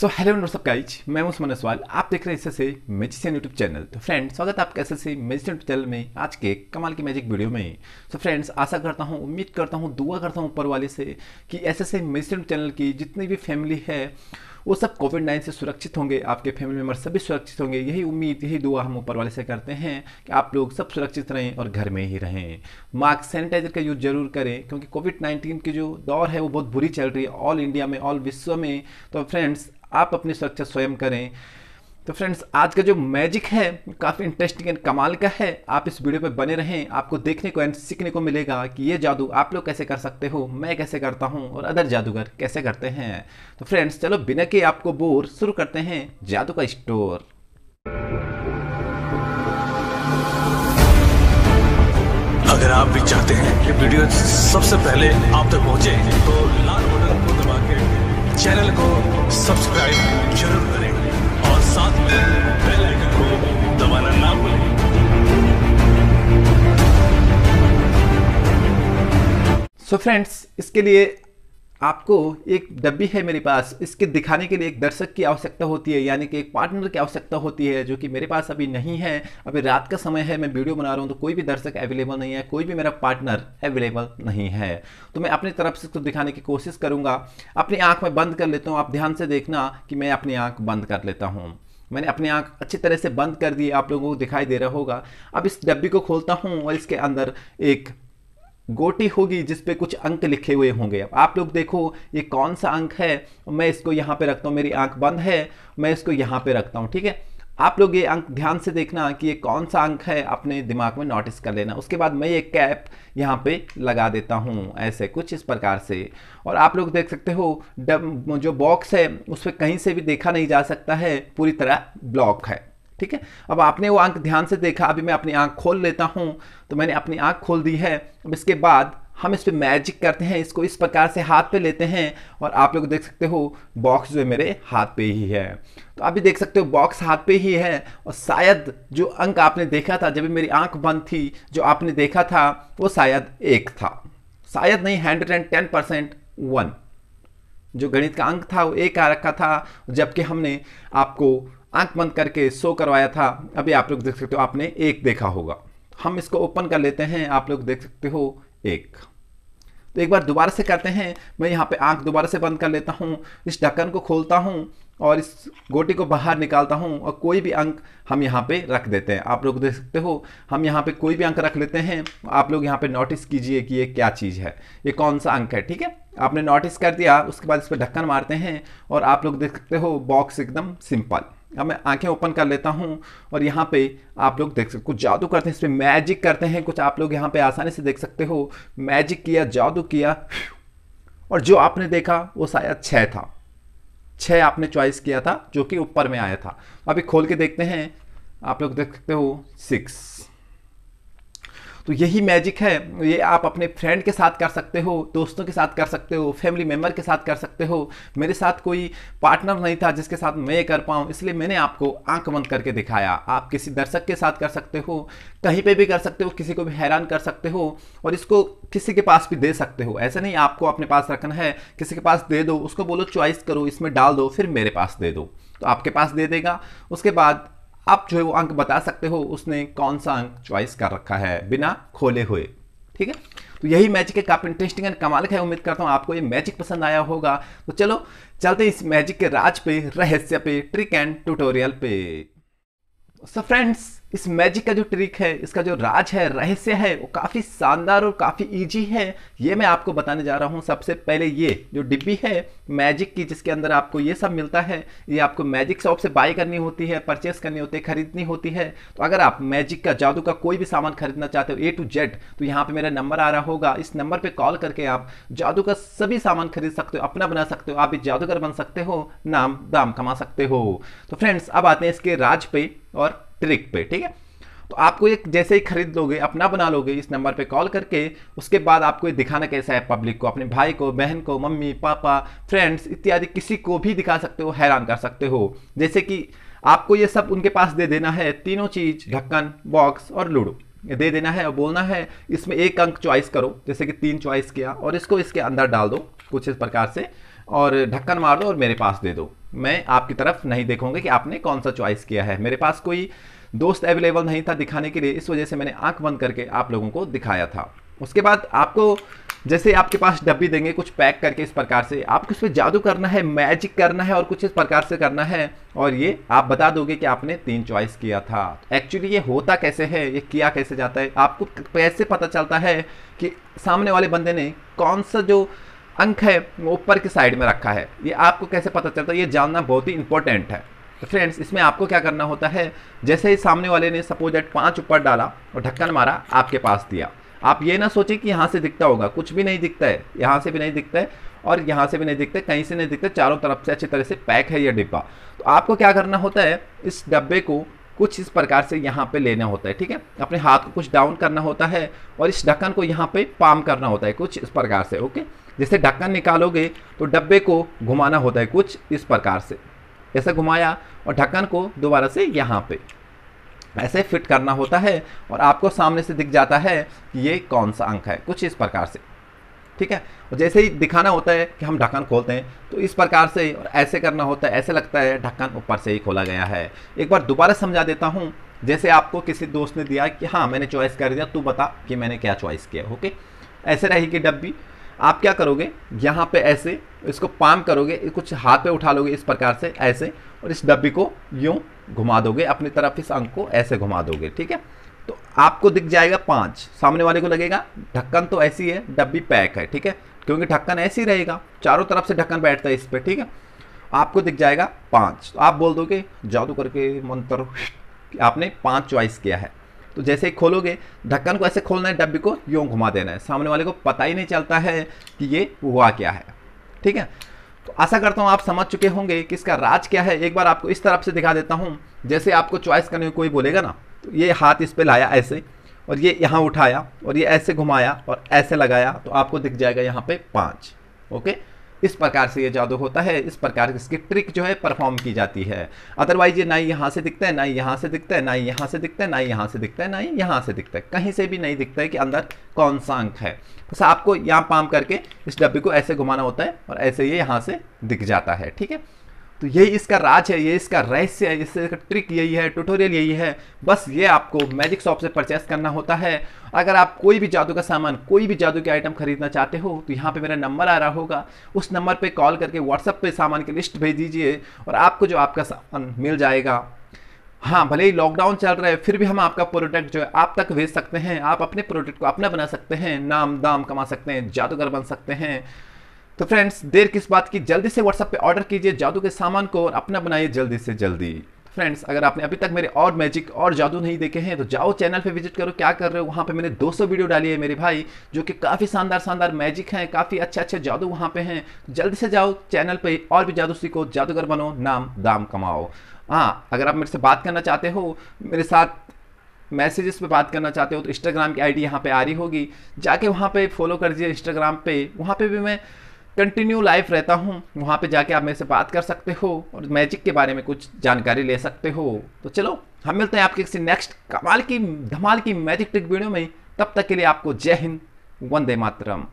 so hello what's up guys मैं हूं सुमन सवाल आप देख रहे हैं इससे से यूट्यूब चैनल तो फ्रेंड्स स्वागत है आपका ऐसे से मेजिशियन यूट्यूब चैनल में आज के कमाल की मैजिक वीडियो में सो so, फ्रेंड्स आशा करता हूं उम्मीद करता हूं दुआ करता हूं ऊपर वाले से कि ऐसे से मेजिशियन चैनल की जितनी भी फैमिली है वो सब कोविड नाइन से सुरक्षित होंगे आपके फैमिली मेम्बर सभी सुरक्षित होंगे यही उम्मीद यही दुआ हम ऊपर वाले से करते हैं कि आप लोग सब सुरक्षित रहें और घर में ही रहें मास्क सैनिटाइजर का यूज़ जरूर करें क्योंकि कोविड नाइन्टीन की जो दौर है वो बहुत बुरी चल रही है ऑल इंडिया में ऑल विश्व में तो फ्रेंड्स आप अपनी सुरक्षा स्वयं करें तो फ्रेंड्स आज का जो मैजिक है काफ़ी इंटरेस्टिंग एंड कमाल का है आप इस वीडियो पर बने रहें आपको देखने को एंड सीखने को मिलेगा कि ये जादू आप लोग कैसे कर सकते हो मैं कैसे करता हूँ और अदर जादूगर कैसे करते हैं तो फ्रेंड्स चलो बिना के आपको बोर शुरू करते हैं जादू का स्टोर अगर आप भी चाहते हैं कि वीडियो सबसे पहले आप तक पहुंचे तो लाल बटन को दबा के चैनल को सब्सक्राइब जरूर करें और साथ में बेल आइकन को दबाना ना भूलें सो so फ्रेंड्स इसके लिए आपको एक डब्बी है मेरे पास इसके दिखाने के लिए एक दर्शक की आवश्यकता होती है यानी कि एक पार्टनर की आवश्यकता होती है जो कि मेरे पास अभी नहीं है अभी रात का समय है मैं वीडियो बना रहा हूँ तो कोई भी दर्शक अवेलेबल नहीं है कोई भी मेरा पार्टनर अवेलेबल नहीं है तो मैं अपनी तरफ से इसको दिखाने की कोशिश करूँगा अपनी आँख में बंद कर लेता हूँ आप ध्यान से देखना कि मैं अपनी आँख बंद कर लेता हूँ मैंने अपनी आँख अच्छी तरह से बंद कर दी आप लोगों को दिखाई दे रहा होगा अब इस डब्बी को खोलता हूँ और इसके अंदर एक गोटी होगी जिस पे कुछ अंक लिखे हुए होंगे अब आप लोग देखो ये कौन सा अंक है मैं इसको यहाँ पे रखता हूँ मेरी आंख बंद है मैं इसको यहाँ पे रखता हूँ ठीक है आप लोग ये अंक ध्यान से देखना कि ये कौन सा अंक है अपने दिमाग में नोटिस कर लेना उसके बाद मैं ये कैप यहाँ पे लगा देता हूँ ऐसे कुछ इस प्रकार से और आप लोग देख सकते हो जो बॉक्स है उस पर कहीं से भी देखा नहीं जा सकता है पूरी तरह ब्लॉक है ठीक है अब आपने वो आंख ध्यान से देखा अभी मैं अपनी आंख खोल लेता हूँ तो मैंने अपनी आंख खोल दी है अब इसके बाद हम इस पर मैजिक करते हैं इसको इस प्रकार से हाथ पे लेते हैं और आप लोग देख सकते हो बॉक्स जो मेरे हाथ पे ही है तो आप भी देख सकते हो बॉक्स हाथ पे ही है और शायद जो अंक आपने देखा था जब मेरी आंख बंद थी जो आपने देखा था वो शायद एक था शायद नहीं hundred and ten percent one जो गणित का अंक था वो एक आ रखा था जबकि हमने आपको आंख बंद करके शो करवाया था अभी आप लोग देख सकते हो आपने एक देखा होगा हम इसको ओपन कर लेते हैं आप लोग देख सकते हो एक तो एक बार दोबारा से करते हैं मैं यहाँ पे आंख दोबारा से बंद कर लेता हूँ इस ढक्कन को खोलता हूँ और इस गोटी को बाहर निकालता हूँ और कोई भी अंक हम यहाँ पे रख देते हैं आप लोग देख सकते हो हम यहाँ पे कोई भी अंक रख लेते हैं आप लोग यहाँ पे नोटिस कीजिए कि ये क्या चीज़ है ये कौन सा अंक है ठीक है आपने नोटिस कर दिया उसके बाद इस पर ढक्कन मारते हैं और आप लोग देख सकते हो बॉक्स एकदम सिंपल अब मैं आंखें ओपन कर लेता हूं और यहां पे आप लोग देख सकते कुछ जादू करते हैं इस पर मैजिक करते हैं कुछ आप लोग यहां पे आसानी से देख सकते हो मैजिक किया जादू किया और जो आपने देखा वो शायद छः था छः आपने चॉइस किया था जो कि ऊपर में आया था अभी खोल के देखते हैं आप लोग देख सकते हो सिक्स तो यही मैजिक है ये आप अपने फ्रेंड के साथ कर सकते हो दोस्तों के साथ कर सकते हो फैमिली मेम्बर के साथ कर सकते हो मेरे साथ कोई पार्टनर नहीं था जिसके साथ मैं ये कर पाऊँ इसलिए मैंने आपको आंख बंद करके दिखाया आप किसी दर्शक के साथ कर सकते हो कहीं पे भी कर सकते हो किसी को भी हैरान कर सकते हो और इसको किसी के पास भी दे सकते हो ऐसा नहीं आपको अपने पास रखना है किसी के पास दे दो उसको बोलो चॉइस करो इसमें डाल दो फिर मेरे पास दे दो तो आपके पास दे देगा उसके बाद आप जो है वो अंक बता सकते हो उसने कौन सा अंक चॉइस कर रखा है बिना खोले हुए ठीक है तो यही मैजिक है काफ़ी इंटरेस्टिंग एंड कमाल है उम्मीद करता हूँ आपको ये मैजिक पसंद आया होगा तो चलो चलते इस मैजिक के राज पे रहस्य पे ट्रिक एंड ट्यूटोरियल पे सो so फ्रेंड्स इस मैजिक का जो ट्रिक है इसका जो राज है रहस्य है वो काफ़ी शानदार और काफ़ी इजी है ये मैं आपको बताने जा रहा हूँ सबसे पहले ये जो डिब्बी है मैजिक की जिसके अंदर आपको ये सब मिलता है ये आपको मैजिक शॉप से बाय करनी होती है परचेस करनी होती है खरीदनी होती है तो अगर आप मैजिक का जादू का कोई भी सामान खरीदना चाहते हो ए टू जेड तो यहाँ पर मेरा नंबर आ रहा होगा इस नंबर पर कॉल करके आप जादू का सभी सामान खरीद सकते हो अपना बना सकते हो आप भी जादूगर बन सकते हो नाम दाम कमा सकते हो तो फ्रेंड्स अब आते हैं इसके राज पे और ट्रिक पे ठीक है तो आपको एक जैसे ही खरीद लोगे अपना बना लोगे इस नंबर पे कॉल करके उसके बाद आपको ये दिखाना कैसा है पब्लिक को अपने भाई को बहन को मम्मी पापा फ्रेंड्स इत्यादि किसी को भी दिखा सकते हो हैरान कर सकते हो जैसे कि आपको ये सब उनके पास दे देना है तीनों चीज ढक्कन बॉक्स और लूडो दे देना है और बोलना है इसमें एक अंक च्वाइस करो जैसे कि तीन च्वाइस किया और इसको इसके अंदर डाल दो कुछ इस प्रकार से और ढक्कन मार दो और मेरे पास दे दो मैं आपकी तरफ नहीं देखूंगा कि आपने कौन सा चॉइस किया है मेरे पास कोई दोस्त अवेलेबल नहीं था दिखाने के लिए इस वजह से मैंने आंख बंद करके आप लोगों को दिखाया था उसके बाद आपको जैसे आपके पास डब्बी देंगे कुछ पैक करके इस प्रकार से आपको इसमें जादू करना है मैजिक करना है और कुछ इस प्रकार से करना है और ये आप बता दोगे कि आपने तीन चॉइस किया था एक्चुअली ये होता कैसे है ये किया कैसे जाता है आपको कैसे पता चलता है कि सामने वाले बंदे ने कौन सा जो अंक है ऊपर की साइड में रखा है ये आपको कैसे पता चलता है ये जानना बहुत ही इंपॉर्टेंट है फ्रेंड्स तो इसमें आपको क्या करना होता है जैसे ही सामने वाले ने सपोज एट पाँच ऊपर डाला और ढक्कन मारा आपके पास दिया आप ये ना सोचें कि यहाँ से दिखता होगा कुछ भी नहीं दिखता है यहाँ से भी नहीं दिखता है और यहाँ से भी नहीं दिखता कहीं से नहीं दिखता चारों तरफ से अच्छी तरह से पैक है ये डिब्बा तो आपको क्या करना होता है इस डब्बे को कुछ इस प्रकार से यहाँ पे लेना होता है ठीक है अपने हाथ को कुछ डाउन करना होता है और इस ढक्कन को यहाँ पे पाम करना होता है कुछ इस प्रकार से ओके जैसे ढक्कन निकालोगे तो डब्बे को घुमाना होता है कुछ इस प्रकार से ऐसे घुमाया और ढक्कन को दोबारा से यहाँ पे ऐसे फिट करना होता है और आपको सामने से दिख जाता है कि ये कौन सा अंक है कुछ इस प्रकार से ठीक है और जैसे ही दिखाना होता है कि हम ढक्कन खोलते हैं तो इस प्रकार से और ऐसे करना होता है ऐसे लगता है ढक्कन ऊपर से ही खोला गया है एक बार दोबारा समझा देता हूँ जैसे आपको किसी दोस्त ने दिया कि हाँ मैंने चॉइस कर दिया तू बता कि मैंने क्या चॉइस किया ओके ऐसे रहेगी डब्बी आप क्या करोगे यहाँ पे ऐसे इसको पाम करोगे कुछ हाथ पे उठा लोगे इस प्रकार से ऐसे और इस डब्बी को यूँ घुमा दोगे अपनी तरफ इस अंक को ऐसे घुमा दोगे ठीक है तो आपको दिख जाएगा पाँच सामने वाले को लगेगा ढक्कन तो ऐसी है डब्बी पैक है ठीक है क्योंकि ढक्कन ऐसी रहेगा चारों तरफ से ढक्कन बैठता है इस पर ठीक है आपको दिख जाएगा पाँच तो आप बोल दोगे जादू करके मंत्र आपने पाँच च्वाइस किया है तो जैसे ही खोलोगे ढक्कन को ऐसे खोलना है डब्बी को यूँ घुमा देना है सामने वाले को पता ही नहीं चलता है कि ये हुआ क्या है ठीक है तो आशा करता हूँ आप समझ चुके होंगे कि इसका राज क्या है एक बार आपको इस तरफ से दिखा देता हूँ जैसे आपको चॉइस करने को कोई बोलेगा ना तो ये हाथ इस पर लाया ऐसे और ये यहाँ उठाया और ये ऐसे घुमाया और ऐसे लगाया तो आपको दिख जाएगा यहाँ पे पाँच ओके इस प्रकार से ये जादू होता है इस प्रकार से इसकी ट्रिक जो है परफॉर्म की जाती है अदरवाइज ये ना ही यहाँ से दिखता है ना ही यहाँ से दिखता है ना ही यहाँ से दिखता है ना ही यहाँ से दिखता है ना ही यहाँ से दिखता है कहीं से भी नहीं दिखता है कि अंदर कौन सा अंक है बस तो आपको यहाँ पाम करके इस डब्बे को ऐसे घुमाना होता है और ऐसे ये यहाँ से दिख जाता है ठीक है तो यही इसका राज है ये इसका रहस्य है इससे ट्रिक यही है ट्यूटोरियल यही है बस ये आपको मैजिक शॉप से परचेस करना होता है अगर आप कोई भी जादू का सामान कोई भी जादू के आइटम खरीदना चाहते हो तो यहाँ पे मेरा नंबर आ रहा होगा उस नंबर पे कॉल करके व्हाट्सअप पे सामान की लिस्ट भेज दीजिए और आपको जो आपका सामान मिल जाएगा हाँ भले ही लॉकडाउन चल रहा है फिर भी हम आपका प्रोडक्ट जो है आप तक भेज सकते हैं आप अपने प्रोडक्ट को अपना बना सकते हैं नाम दाम कमा सकते हैं जादूगर बन सकते हैं तो फ्रेंड्स देर किस बात की जल्दी से व्हाट्सअप पे ऑर्डर कीजिए जादू के सामान को और अपना बनाइए जल्दी से जल्दी फ्रेंड्स अगर आपने अभी तक मेरे और मैजिक और जादू नहीं देखे हैं तो जाओ चैनल पे विजिट करो क्या कर रहे हो वहाँ पे मैंने 200 वीडियो डाली है मेरे भाई जो कि काफ़ी शानदार शानदार मैजिक हैं काफ़ी अच्छे अच्छे जादू वहाँ पे हैं जल्दी से जाओ चैनल पे और भी जादू सीखो जादूगर बनो नाम दाम कमाओ हाँ अगर आप मेरे से बात करना चाहते हो मेरे साथ मैसेजेस पे बात करना चाहते हो तो इंस्टाग्राम की आईडी यहाँ पे आ रही होगी जाके वहाँ पे फॉलो कर दीजिए इंस्टाग्राम पे वहाँ पे भी मैं कंटिन्यू लाइफ रहता हूँ वहाँ पे जाके आप मेरे से बात कर सकते हो और मैजिक के बारे में कुछ जानकारी ले सकते हो तो चलो हम मिलते हैं आपके किसी नेक्स्ट कमाल की धमाल की मैजिक ट्रिक वीडियो में तब तक के लिए आपको जय हिंद वंदे मातरम